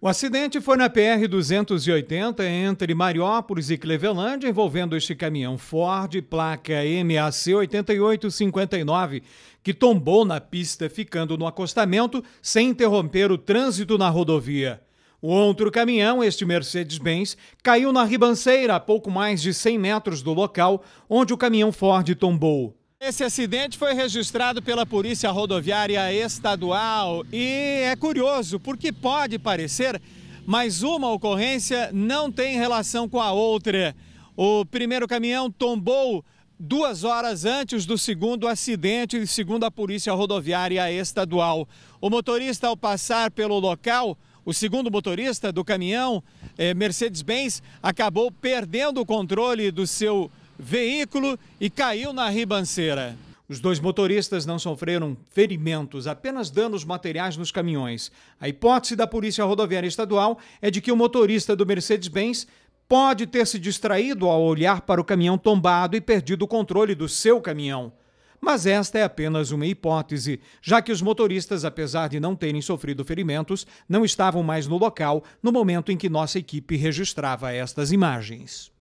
O acidente foi na PR-280 entre Mariópolis e Cleveland, envolvendo este caminhão Ford, placa MAC 8859, que tombou na pista, ficando no acostamento, sem interromper o trânsito na rodovia. O outro caminhão, este Mercedes-Benz, caiu na ribanceira a pouco mais de 100 metros do local onde o caminhão Ford tombou. Esse acidente foi registrado pela Polícia Rodoviária Estadual e é curioso, porque pode parecer, mas uma ocorrência não tem relação com a outra. O primeiro caminhão tombou duas horas antes do segundo acidente, segundo a Polícia Rodoviária Estadual. O motorista, ao passar pelo local, o segundo motorista do caminhão, eh, Mercedes-Benz, acabou perdendo o controle do seu veículo e caiu na ribanceira. Os dois motoristas não sofreram ferimentos, apenas danos materiais nos caminhões. A hipótese da Polícia Rodoviária Estadual é de que o motorista do Mercedes-Benz pode ter se distraído ao olhar para o caminhão tombado e perdido o controle do seu caminhão. Mas esta é apenas uma hipótese, já que os motoristas, apesar de não terem sofrido ferimentos, não estavam mais no local no momento em que nossa equipe registrava estas imagens.